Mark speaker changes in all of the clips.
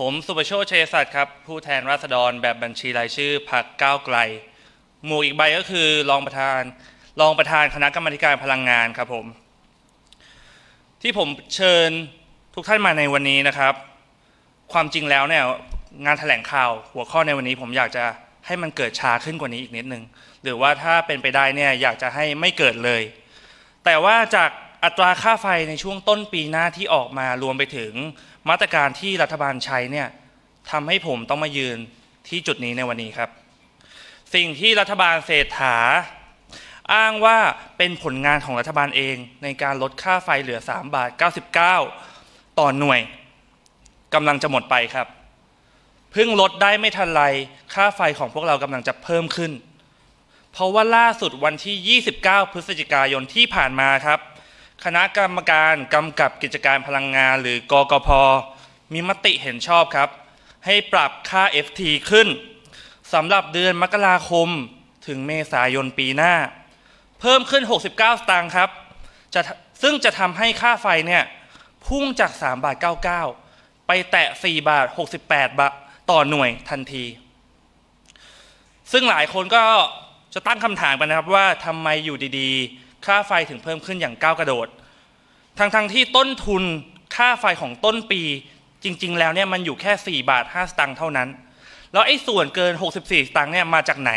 Speaker 1: ผม สุประโชคเชยศัตร์ครับ ผู้แทนราษฎรแบบบัญชีรายชื่อพรรคก้าวไกล หมู่อีกใบก็คือรองประธานรองประธานคณะกรรมการพลังงานครับผม ที่ผมเชิญทุกท่านมาในวันนี้นะครับ ความจริงแล้วเนี่ย งานถแถลงข่าวหัวข้อในวันนี้ผมอยากจะให้มันเกิดช้าขึ้นกว่านี้อีกนิดนึง หรือว่าถ้าเป็นไปได้เนี่ยอยากจะให้ไม่เกิดเลย แต่ว่าจากอัตราค่าไฟในช่วงต้นปีหน้าที่ออกมารวมไปถึงมาตรการที่รัฐบาลใช้เนี่ยทำให้ผมต้องมายืนที่จุดนี้ในวันนี้ครับ สิ่งที่รัฐบาลเศรษฐา อ้างว่าเป็นผลงานของรัฐบาลเอง ในการลดค่าไฟเหลือ3บาท 99 ต่อนหน่วยกำลังจะหมดไปครับเพิ่งลดได้ไม่ทันไรค่าไฟของพวกเรากำลังจะเพิ่มขึ้น เพราะว่าล่าสุดวันที่ 29 พฤศจิกายนที่ผ่านมาครับคณะกรรมการกำกับกิจการพลังงานหรือกกพ มีมติเห็นชอบครับ ให้ปรับค่า FT ขึ้น สำหรับเดือนมกราคมถึงเมษายนปีหน้า เพิ่มขึ้น 69 สตางค์ครับจะซึ่งจะทำให้ค่าไฟเนี่ยพุ่งจาก 3 บาท 99 ไปแตะ4บาท 68 บาท ต่อหน่วยทันที ซึ่งหลายคนก็จะตั้งคำถามกันนะครับว่าทำไมอยู่ดีๆค่าไฟถึงเพิ่มขึ้นอย่างก้าวกระโดดทั้งๆทที่ต้นทุนค่าไฟของต้นปีจริง ๆ แล้วเนี่ยมันอยู่แค่ 4 บาท 5 สตางค์เท่านั้น แล้วไอ้ส่วนเกิน 64 สตางค์เนี่ยมาจากไหน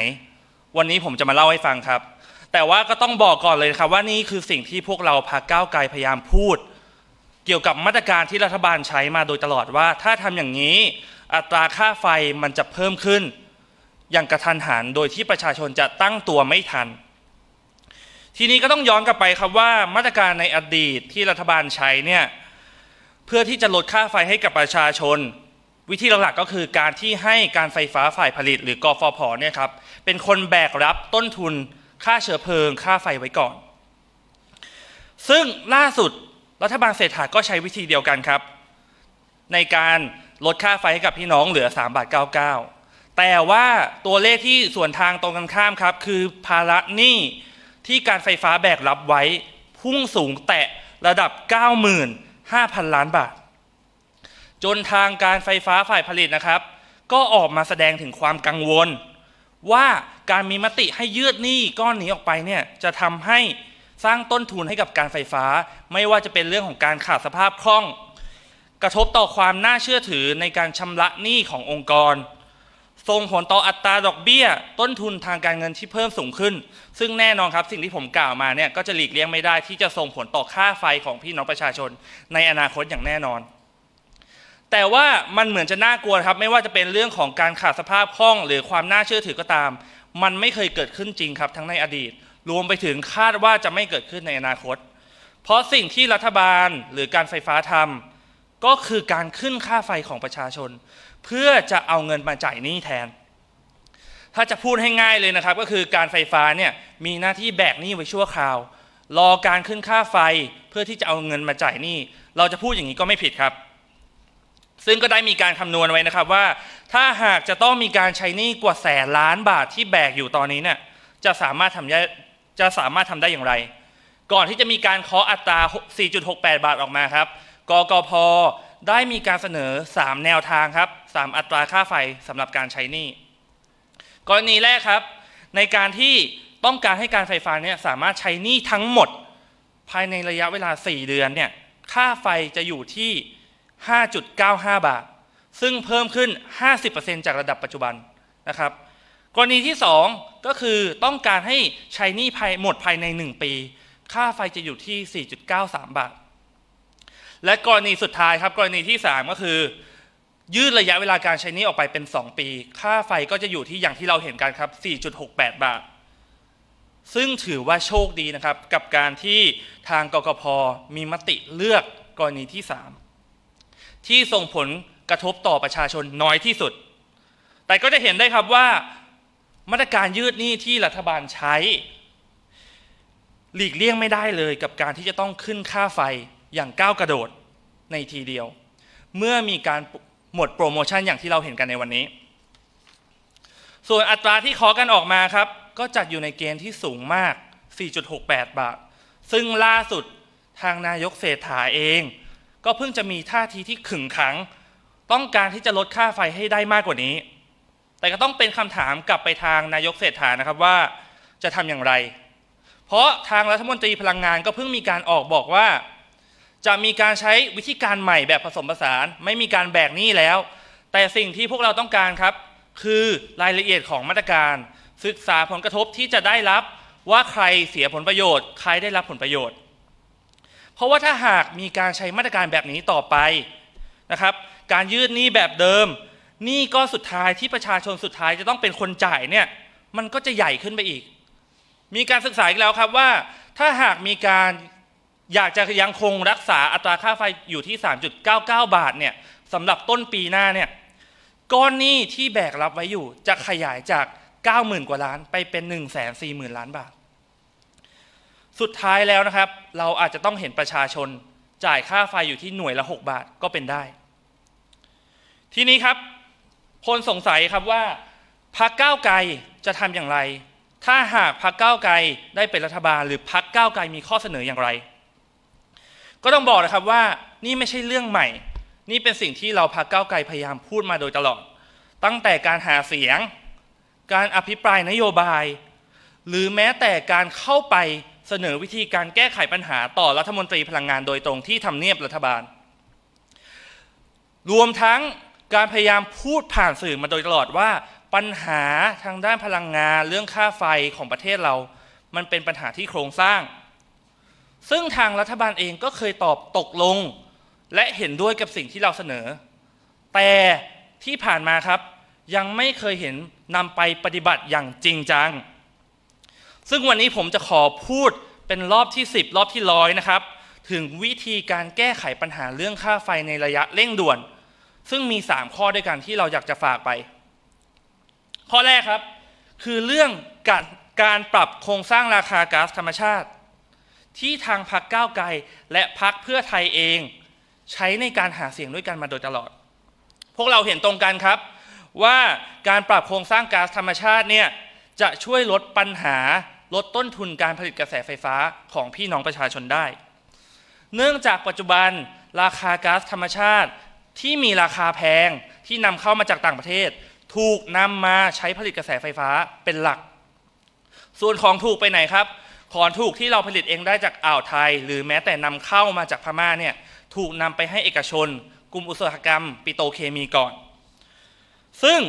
Speaker 1: วันนี้ผมจะมาเล่าให้ฟังครับ แต่ว่าก็ต้องบอกก่อนเลยครับว่านี่คือสิ่งที่พวกเราพาก้าวไกลพยายามพูด เกี่ยวกับมาตรการที่รัฐบาลใช้มาโดยตลอดว่า ถ้าทำอย่างนี้อัตราค่าไฟมันจะเพิ่มขึ้นอย่างกระทันหันโดยที่ประชาชนจะตั้งตัวไม่ทันทีนี้ก็ต้องย้อนกลับไปครับว่ามาตรการในอดีตที่รัฐบาลใช้เนี่ย เพื่อที่จะลดค่าไฟให้กับประชาชน วิธีหลักๆก็คือการที่ให้การไฟฟ้าฝ่ายผลิตหรือกฟผเนี่ยครับเป็นคนแบกรับต้นทุนค่าเชื้อเพลิง ค่าไฟไว้ก่อน ซึ่งล่าสุดรัฐบาลเศรษฐาก็ใช้วิธีเดียวกันครับ ในการลดค่าไฟให้กับพี่น้องเหลือ3บาท99แต่ว่าตัวเลขที่ส่วนทางตรงกันข้ามครับ คือภาระหนี้ที่การไฟฟ้าแบกรับไว้พุ่งสูงแตะระดับ 95,000 ล้านบาท จนทางการไฟฟ้าฝ่ายผลิตนะครับ ก็ออกมาแสดงถึงความกังวล ว่าการมีมติให้ยืดหนี้ก้อนนี้ออกไปเนี่ย จะทำให้สร้างต้นทุนให้กับการไฟฟ้า ไม่ว่าจะเป็นเรื่องของการขาดสภาพคล่อง กระทบต่อความน่าเชื่อถือในการชำระหนี้ขององค์กรส่งผลต่ออัตราดอกเบี้ยต้นทุนทางการเงินที่เพิ่มสูงขึ้น ซึ่งแน่นอนครับสิ่งที่ผมกล่าวมาเนี่ยก็จะหลีกเลี่ยงไม่ได้ที่จะส่งผลต่อค่าไฟของพี่น้องประชาชนในอนาคตอย่างแน่นอน แต่ว่ามันเหมือนจะน่ากลัวครับไม่ว่าจะเป็นเรื่องของการขาดสภาพคล่อง หรือความน่าเชื่อถือก็ตาม มันไม่เคยเกิดขึ้นจริงครับทั้งในอดีต รวมไปถึงคาดว่าจะไม่เกิดขึ้นในอนาคต เพราะสิ่งที่รัฐบาลหรือการไฟฟ้าทำก็คือการขึ้นค่าไฟของประชาชนเพื่อจะเอาเงินมาจ่ายหนี้แทน ถ้าจะพูดให้ง่ายเลยนะครับ ก็คือการไฟฟ้าเนี่ยมีหน้าที่แบกหนี้ไว้ชั่วคราว รอการขึ้นค่าไฟเพื่อที่จะเอาเงินมาจ่ายหนี้ เราจะพูดอย่างนี้ก็ไม่ผิดครับ ซึ่งก็ได้มีการคำนวณไว้นะครับว่า ถ้าหากจะต้องมีการใช้หนี้กว่าแสนล้านบาทที่แบกอยู่ตอนนี้เนี่ย จะสามารถทำได้จะสามารถทำได้อย่างไร ก่อนที่จะมีการเคาะอัตรา 4.68 บาทออกมาครับ กกพได้มีการเสนอ 3 แนวทางครับ 3 อัตราค่าไฟสำหรับการใช้หนี้ กรณีแรกครับ ในการที่ต้องการให้การไฟฟ้าเนี่ยสามารถใช้หนี้ทั้งหมดภายในระยะเวลา 4 เดือนเนี่ยค่าไฟจะอยู่ที่ 5.95 บาท ซึ่งเพิ่มขึ้น 50%จากระดับปัจจุบันนะครับกรณีที่2ก็คือต้องการให้ใช้หนี้ภายหมดภายใน 1 ปี ค่าไฟจะอยู่ที่ 4.93 บาทและกรณีสุดท้ายครับ กรณีที่ 3 ก็คือ ยืดระยะเวลาการใช้นี้ออกไปเป็น 2 ปี ค่าไฟก็จะอยู่ที่อย่างที่เราเห็นกันครับ 4.68 บาท ซึ่งถือว่าโชคดีนะครับกับการที่ทางกกพมีมติเลือกกรณีที่ 3 ที่ส่งผลกระทบต่อประชาชนน้อยที่สุด แต่ก็จะเห็นได้ครับว่ามาตรการยืดหนี้ที่รัฐบาลใช้ หลีกเลี่ยงไม่ได้เลย กับการที่จะต้องขึ้นค่าไฟอย่างก้าวกระโดดในทีเดียว เมื่อมีการหมดโปรโมชั่นอย่างที่เราเห็นกันในวันนี้ ส่วนอัตราที่ขอกันออกมาครับ ก็จัดอยู่ในเกณฑ์ที่สูงมาก 4.68 บาท ซึ่งล่าสุดทางนายกเศรษฐาเอง ก็เพิ่งจะมีท่าทีที่ขึงขัง ต้องการที่จะลดค่าไฟให้ได้มากกว่านี้ แต่ก็ต้องเป็นคำถามกลับไปทางนายกเศรษฐานะครับว่า จะทำอย่างไร เพราะทางรัฐมนตรีพลังงานก็เพิ่งมีการออกบอกว่าจะมีการใช้วิธีการใหม่แบบผสมผสานไม่มีการแบกหนี้ แล้ว แต่สิ่งที่พวกเราต้องการครับ คือรายละเอียดของมาตรการ ศึกษาผลกระทบที่จะได้รับว่าใครเสียผลประโยชน์ใครได้รับผลประโยชน์ เพราะว่าถ้าหากมีการใช้มาตรการแบบนี้ต่อไปนะครับ การยืดหนี้แบบเดิมหนี้ก็สุดท้ายที่ประชาชนสุดท้ายจะต้องเป็นคนจ่ายเนี่ยมันก็จะใหญ่ขึ้นไปอีก มีการศึกษาอีกแล้วครับว่าถ้าหากมีการอยากจะยังคงรักษาอัตราค่าไฟอยู่ที่ 3.99 บาทเนี่ยสำหรับต้นปีหน้าเนี่ยก้อนหนี้ที่แบกรับไว้อยู่จะขยายจาก90,000กว่าล้านไปเป็น140,000ล้านบาทสุดท้ายแล้วนะครับ เราอาจจะต้องเห็นประชาชนจ่ายค่าไฟอยู่ที่หน่วยละ 6 บาทก็เป็นได้ ทีนี้ครับคนสงสัยครับว่าพักเก้าไกลจะทำอย่างไร ถ้าหากพักเก้าไกลได้เป็นรัฐบาลหรือพักเก้าไกลมีข้อเสนออย่างไรก็ต้องบอกนะครับว่านี่ไม่ใช่เรื่องใหม่ นี่เป็นสิ่งที่เราพักเก้าไกลพยายามพูดมาโดยตลอด ตั้งแต่การหาเสียง การอภิปรายนโยบาย หรือแม้แต่การเข้าไปเสนอวิธีการแก้ไขปัญหาต่อรัฐมนตรีพลังงานโดยตรงที่ทำเนียบรัฐบาล รวมทั้งการพยายามพูดผ่านสื่อมาโดยตลอดว่า ปัญหาทางด้านพลังงานเรื่องค่าไฟของประเทศเรา มันเป็นปัญหาที่โครงสร้างซึ่งทางรัฐบาลเองก็เคยตอบตกลง และเห็นด้วยกับสิ่งที่เราเสนอ แต่ที่ผ่านมาครับ ยังไม่เคยเห็นนำไปปฏิบัติอย่างจริงจัง ซึ่งวันนี้ผมจะขอพูดเป็นรอบที่ 10 รอบที่ร้อยนะครับ ถึงวิธีการแก้ไขปัญหาเรื่องค่าไฟในระยะเร่งด่วน ซึ่งมี 3 ข้อด้วยกันที่เราอยากจะฝากไป ข้อแรกครับ คือเรื่องการการปรับโครงสร้างราคาก๊าซธรรมชาติที่ทางพรรคก้าวไกลและพรรคเพื่อไทยเอง ใช้ในการหาเสียงด้วยกันมาโดยตลอด พวกเราเห็นตรงกันครับว่าการปรับโครงสร้างก๊าซธรรมชาติเนี่ยจะช่วยลดปัญหาลดต้นทุนการผลิตกระแสไฟฟ้าของพี่น้องประชาชนได้ เนื่องจากปัจจุบันราคาก๊าซธรรมชาติที่มีราคาแพงที่นำเข้ามาจากต่างประเทศ ถูกนำมาใช้ผลิตกระแสไฟฟ้าเป็นหลัก ส่วนของถูกไปไหนครับของถูกที่เราผลิตเองได้จากอ่าวไทย หรือแม้แต่นำเข้ามาจากพม่าเนี่ยถูกนำไปให้เอกชน กลุ่มอุตสาหกรรม ปิโตเคมีก่อน ซึ่ง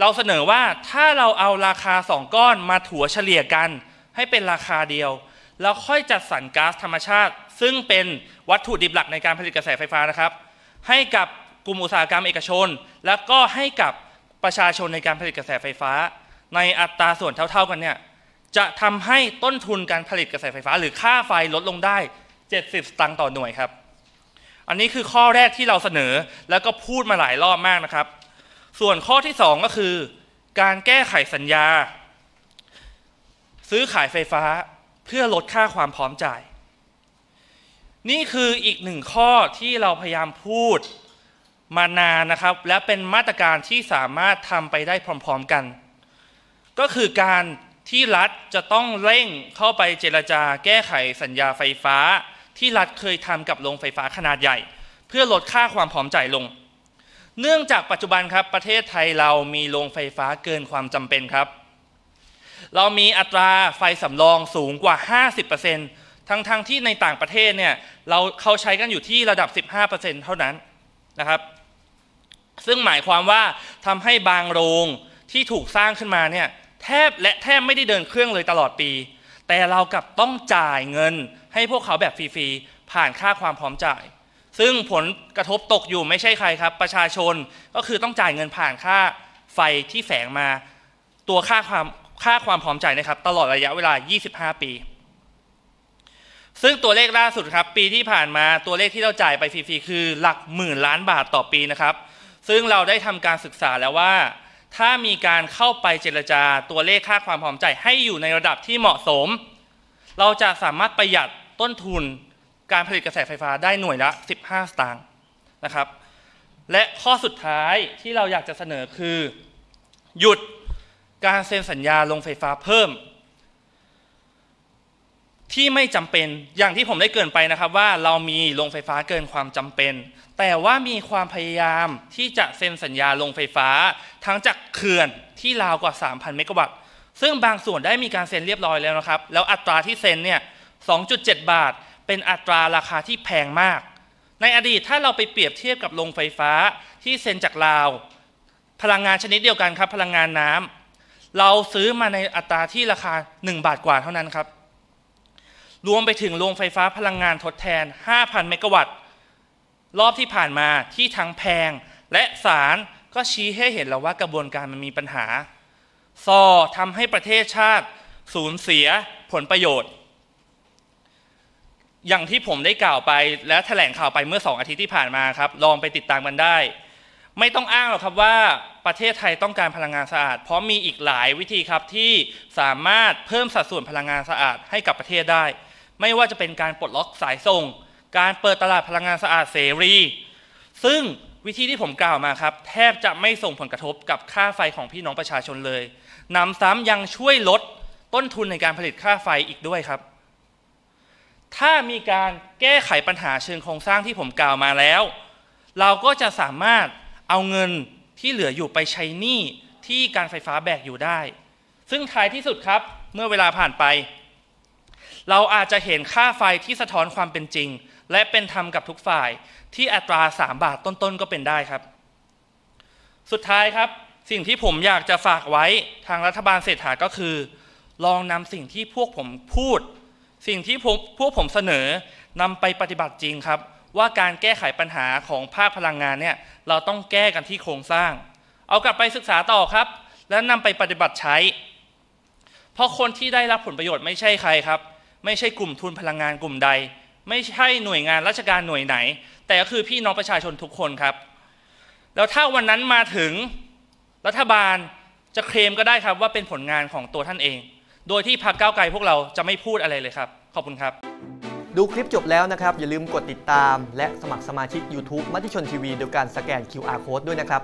Speaker 1: เราเสนอว่าถ้าเราเอาราคา2ก้อนมาถัวเฉลี่ยกันให้เป็นราคาเดียวแล้วค่อยจัดสรรก๊าซธรรมชาติ ซึ่งเป็นวัตถุดิบหลักในการผลิตกระแสไฟฟ้านะครับ ให้กับกลุ่มอุตสาหกรรมเอกชน แล้วก็ให้กับประชาชนในการผลิตกระแสไฟฟ้า ในอัตราส่วนเท่าๆกันเนี่ยจะทำให้ต้นทุนการผลิตกระแสไฟฟ้า หรือค่าไฟลดลงได้ 70 สตางค์ต่อหน่วยครับ อันนี้คือข้อแรกที่เราเสนอแล้วก็พูดมาหลายรอบมากนะครับ ส่วนข้อที่ 2 ก็คือ การแก้ไขสัญญา ซื้อขายไฟฟ้าเพื่อลดค่าความพร้อมจ่าย นี่คืออีกหนึ่งข้อที่เราพยายามพูดมานานนะครับ และเป็นมาตรการที่สามารถทำไปได้พร้อมๆกัน ก็คือการที่รัฐจะต้องเร่งเข้าไปเจรจาแก้ไขสัญญาไฟฟ้าที่รัฐเคยทำกับโรงไฟฟ้าขนาดใหญ่ เพื่อลดค่าความพร้อมจ่ายลง เนื่องจากปัจจุบันครับ ประเทศไทยเรามีโรงไฟฟ้าเกินความจำเป็นครับ เรามีอัตราไฟสำรองสูงกว่า 50%ทั้งๆทที่ในต่างประเทศเนี่ย เราเขาใช้กันอยู่ที่ระดับ 15%เท่านั้นนะครับ ซึ่งหมายความว่าทำให้บางโรงที่ถูกสร้างขึ้นมาเนี่ยแทบและแทบไม่ได้เดินเครื่องเลยตลอดปี แต่เรากลับต้องจ่ายเงิน ให้พวกเขาแบบฟรีๆ ผ่านค่าความพร้อมจ่ายซึ่งผลกระทบตกอยู่ไม่ใช่ใครครับ ประชาชนก็คือต้องจ่ายเงินผ่านค่าไฟที่แฝงมา ตัวค่าความค่าความพร้อมจ่ายนะครับ ตลอดระยะเวลา 25 ปี ซึ่งตัวเลขล่าสุดครับ ปีที่ผ่านมาตัวเลขที่เราจ่ายไปฟรีๆ คือหลักหมื่นล้านบาทต่อปีนะครับ ซึ่งเราได้ทำการศึกษาแล้วว่าถ้ามีการเข้าไปเจรจาตัวเลขค่าความพร้อมใจให้อยู่ในระดับที่เหมาะสม เราจะสามารถประหยัดต้นทุนการผลิตกระแสไฟฟ้าได้หน่วยละ15 สตางค์นะครับ และข้อสุดท้ายที่เราอยากจะเสนอคือ หยุดการเซ็นสัญญาลงไฟฟ้าเพิ่มที่ไม่จำเป็นอย่างที่ผมได้เกินไปนะครับ ว่าเรามีโรงไฟฟ้าเกินความจำเป็น แต่ว่ามีความพยายามที่จะเซ็นสัญญาโรงไฟฟ้า ทั้งจากเขื่อนที่ราวกว่า 3,000 เมกะวัตต์ซึ่งบางส่วนได้มีการเซ็นเรียบร้อยแล้วนะครับ แล้วอัตราที่เซ็นเนี่ย2.7 บาท เป็นอัตราราคาที่แพงมาก ในอดีตถ้าเราไปเปรียบเทียบกับโรงไฟฟ้าที่เซ็นจากลาว พลังงานชนิดเดียวกันครับ พลังงานน้ำ เราซื้อมาในอัตราที่ราคา 1 บาทกว่าเท่านั้นครับรวมไปถึงโรงไฟฟ้าพลังงานทดแทน 5,000 เมกะวัตต์รอบที่ผ่านมาที่ทั้งแพงและสารก็ชี้ให้เห็นแล้วว่ากระบวนการมันมีปัญหาซอทำให้ประเทศชาติสูญเสียผลประโยชน์ อย่างที่ผมได้กล่าวไปและแถลงข่าวไปเมื่อสองอาทิตย์ที่ผ่านมาครับ ลองไปติดตามกันได้ ไม่ต้องอ้างหรอกครับว่าประเทศไทยต้องการพลังงานสะอาด เพราะมีอีกหลายวิธีครับที่สามารถเพิ่มสัดส่วนพลังงานสะอาดให้กับประเทศได้ไม่ว่าจะเป็นการปลดล็อกสายส่ง การเปิดตลาดพลังงานสะอาดเสรี ซึ่งวิธีที่ผมกล่าวมาครับ แทบจะไม่ส่งผลกระทบกับค่าไฟของพี่น้องประชาชนเลย นำซ้ำยังช่วยลดต้นทุนในการผลิตค่าไฟอีกด้วยครับ ถ้ามีการแก้ไขปัญหาเชิงโครงสร้างที่ผมกล่าวมาแล้ว เราก็จะสามารถเอาเงินที่เหลืออยู่ไปใช้หนี้ที่การไฟฟ้าแบกอยู่ได้ ซึ่งท้ายที่สุดครับเมื่อเวลาผ่านไปเราอาจจะเห็นค่าไฟที่สะท้อนความเป็นจริง และเป็นธรรมกับทุกฝ่ายที่อัตรา 3 บาทต้นๆก็เป็นได้ครับ สุดท้ายครับสิ่งที่ผมอยากจะฝากไว้ทางรัฐบาลเศรษฐาก็คือ ลองนำสิ่งที่พวกผมพูด สิ่งที่ผมพวกผมเสนอนำไปปฏิบัติจริงครับ ว่าการแก้ไขปัญหาของภาคพลังงานเนี่ย เราต้องแก้กันที่โครงสร้าง เอากลับไปศึกษาต่อครับ และนำไปปฏิบัติใช้ เพราะคนที่ได้รับผลประโยชน์ไม่ใช่ใครครับไม่ใช่กลุ่มทุนพลังงานกลุ่มใด ไม่ใช่หน่วยงานราชการหน่วยไหน แต่ก็คือพี่น้องประชาชนทุกคนครับ แล้วถ้าวันนั้นมาถึงรัฐบาลจะเคลมก็ได้ครับว่าเป็นผลงานของตัวท่านเอง โดยที่พรรคก้าวไกลพวกเราจะไม่พูดอะไรเลยครับ ขอบคุณครับ ดูคลิปจบแล้วนะครับ อย่าลืมกดติดตาม และสมัครสมาชิก YouTube มติชนทีวีโดยการสแกน QR Code ด้วยนะครับ